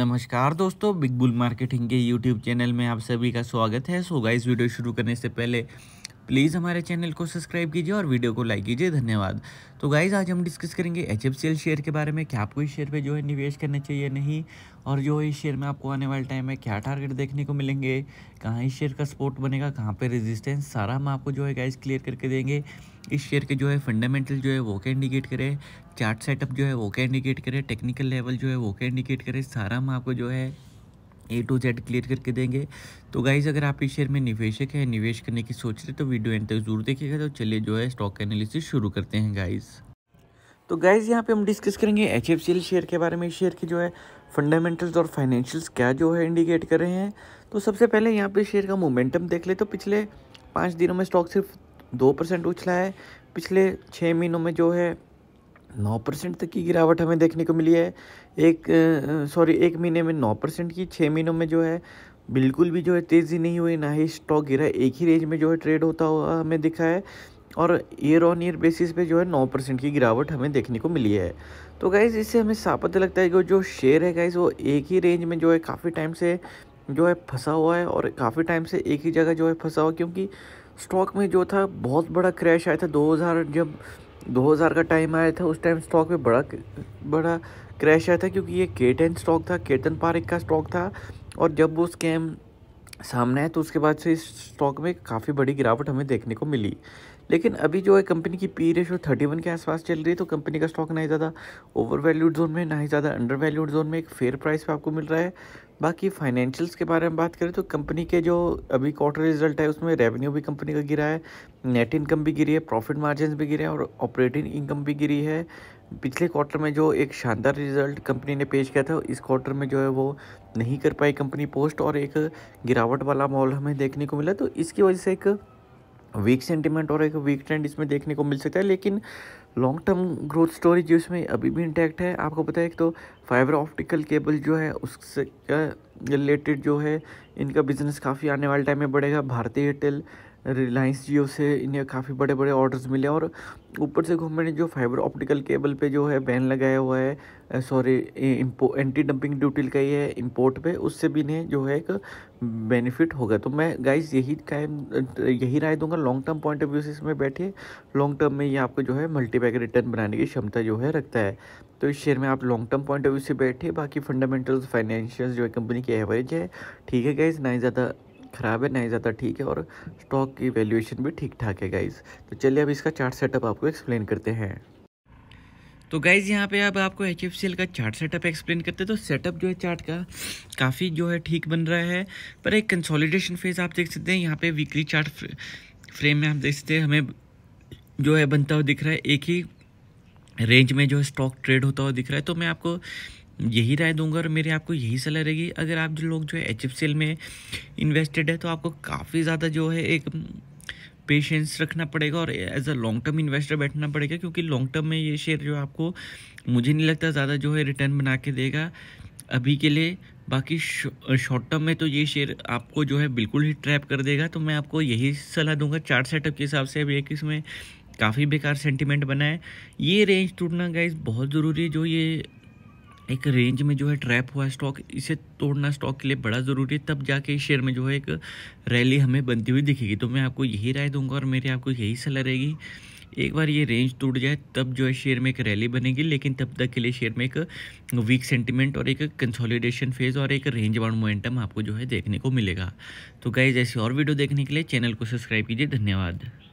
नमस्कार दोस्तों big bull marketing के यूट्यूब चैनल में आप सभी का स्वागत है सो गाइस वीडियो शुरू करने से पहले प्लीज़ हमारे चैनल को सब्सक्राइब कीजिए और वीडियो को लाइक कीजिए धन्यवाद तो गाइज़ आज हम डिस्कस करेंगे एच शेयर के बारे में क्या आपको इस शेयर पे जो है निवेश करना चाहिए नहीं और जो इस शेयर में आपको आने वाले टाइम में क्या टारगेट देखने को मिलेंगे कहाँ इस शेयर का सपोर्ट बनेगा कहाँ पर रेजिस्टेंस सारा हम आपको जो है गाइज क्लियर करके देंगे इस शेयर के जो है फंडामेंटल जो है वो क्या इंडिकेट करे चार्ट सेटअप जो है वो क्या इंडिकेट करे टेक्निकल लेवल जो है वो क्या इंडिकेट करे सारा हम आपको जो है ए टू जेड क्लियर करके देंगे तो गाइज अगर आप इस शेयर में निवेशक है निवेश करने की सोच रहे तो वीडियो एंड तक जरूर देखिएगा तो चलिए जो है स्टॉक एनालिसिस शुरू करते हैं गाइज़ तो गाइज़ यहाँ पे हम डिस्कस करेंगे एच शेयर के बारे में शेयर की जो है फंडामेंटल्स और फाइनेंशियल्स क्या जो है इंडिकेट कर रहे हैं तो सबसे पहले यहाँ पे शेयर का मोमेंटम देख ले तो पिछले पाँच दिनों में स्टॉक सिर्फ दो परसेंट उछला है पिछले छः महीनों में जो है नौ परसेंट तक की गिरावट हमें देखने को मिली है एक सॉरी एक महीने में नौ परसेंट की छः महीनों में जो है बिल्कुल भी जो है तेज़ी नहीं हुई ना ही स्टॉक गिरा एक ही रेंज में जो है ट्रेड होता हुआ हमें दिखा है और ईयर ऑन ईयर बेसिस पे जो है नौ परसेंट की गिरावट हमें देखने को मिली है तो गाइज़ इससे हमें साफ लगता है कि जो शेयर है गाइज़ वो एक ही रेंज में जो है काफ़ी टाइम से जो है फंसा हुआ है और काफ़ी टाइम से एक ही जगह जो है फंसा हुआ क्योंकि स्टॉक में जो था बहुत बड़ा क्रैश आया था दो जब 2000 का टाइम आया था उस टाइम स्टॉक में बड़ा बड़ा क्रैश आया था क्योंकि ये केटन स्टॉक था केतन पारिक का स्टॉक था और जब वो स्कैम सामने आया तो उसके बाद से इस स्टॉक में काफ़ी बड़ी गिरावट हमें देखने को मिली लेकिन अभी जो है कंपनी की पी रेशो थर्टी वन के आसपास चल रही है तो कंपनी का स्टॉक ना ही ज़्यादा ओवर वैल्यूड जोन में ना ही ज़्यादा अंडर वैल्यूड जोन में एक फेयर प्राइस पे आपको मिल रहा है बाकी फाइनेंशियल्स के बारे में बात करें तो कंपनी के जो अभी क्वार्टर रिजल्ट है उसमें रेवेन्यू भी कंपनी का गिरा है नेट इनकम भी गिरी है प्रॉफिट मार्जिन भी गिरे हैं और ऑपरेटिंग इनकम भी गिरी है पिछले क्वार्टर में जो एक शानदार रिजल्ट कंपनी ने पेश किया था इस क्वार्टर में जो है वो नहीं कर पाई कंपनी पोस्ट और एक गिरावट वाला माहौल हमें देखने को मिला तो इसकी वजह से एक वीक सेंटिमेंट और एक वीक ट्रेंड इसमें देखने को मिल सकता है लेकिन लॉन्ग टर्म ग्रोथ स्टोरी जो इसमें अभी भी इंटैक्ट है आपको पता है एक तो फाइबर ऑप्टिकल केबल जो है उससे रिलेटेड जो है इनका बिजनेस काफ़ी आने वाले टाइम में बढ़ेगा भारतीय एयरटेल रिलायंस जियो से इन्हें काफ़ी बड़े बड़े ऑर्डर्स मिले और ऊपर से गवर्नमेंट ने जो फाइबर ऑप्टिकल केबल पे जो है बैन लगाया हुआ है सॉरी इम्पो एंटी डंपिंग ड्यूटी लगाई है इंपोर्ट पे उससे भी इन्हें जो है एक बेनिफिट होगा तो मैं गाइस यही कायम यही राय दूंगा long term point of view से इसमें बैठिए लॉन्ग टर्म में ये आपको जो है मल्टीपैक रिटर्न बनाने की क्षमता जो है रखता है तो इस शेयर में आप long term point of view से बैठिए बाकी फंडामेंटल्स फाइनेंशियल जो है कंपनी की एवरेज है ठीक है गाइज ना ही ज़्यादा ख़राब है ना ही ज़्यादा ठीक है और स्टॉक की वैल्यूएशन भी ठीक ठाक है गाइज़ तो चलिए अब इसका चार्ट सेटअप आपको एक्सप्लेन करते हैं तो गाइज़ यहाँ पे अब आपको एच एफ का चार्ट सेटअप एक्सप्लेन करते हैं तो सेटअप जो है चार्ट का काफ़ी जो है ठीक बन रहा है पर एक कंसोलिडेशन फेज आप देख सकते हैं यहाँ पे वीकली चार्ट फ्रेम में आप देख सकते हैं हमें जो है बनता हुआ दिख रहा है एक ही रेंज में जो है स्टॉक ट्रेड होता हुआ दिख रहा है तो मैं आपको यही राय दूंगा और मेरे आपको यही सलाह रहेगी अगर आप जो लोग जो है एच में इन्वेस्टेड है तो आपको काफ़ी ज़्यादा जो है एक पेशेंस रखना पड़ेगा और as a long term investor बैठना पड़ेगा क्योंकि लॉन्ग टर्म में ये शेयर जो आपको मुझे नहीं लगता ज़्यादा जो है रिटर्न बना के देगा अभी के लिए बाकी शॉर्ट टर्म में तो ये शेयर आपको जो है बिल्कुल ही ट्रैप कर देगा तो मैं आपको यही सलाह दूंगा चार्ट सेटअप के हिसाब से अभी एक इसमें काफ़ी बेकार सेंटीमेंट बना है ये रेंज टूटना गाइज बहुत ज़रूरी है जो ये एक रेंज में जो है ट्रैप हुआ स्टॉक इसे तोड़ना स्टॉक के लिए बड़ा ज़रूरी है तब जाके इस शेयर में जो है एक रैली हमें बनती हुई दिखेगी तो मैं आपको यही राय दूंगा और मेरी आपको यही सलाह रहेगी एक बार ये रेंज टूट जाए तब जो है शेयर में एक रैली बनेगी लेकिन तब तक के लिए शेयर में एक वीक सेंटिमेंट और एक कंसोलिडेशन फेज और एक रेंज बाउंड मोमेंटम आपको जो है देखने को मिलेगा तो गाइज ऐसी और वीडियो देखने के लिए चैनल को सब्सक्राइब कीजिए धन्यवाद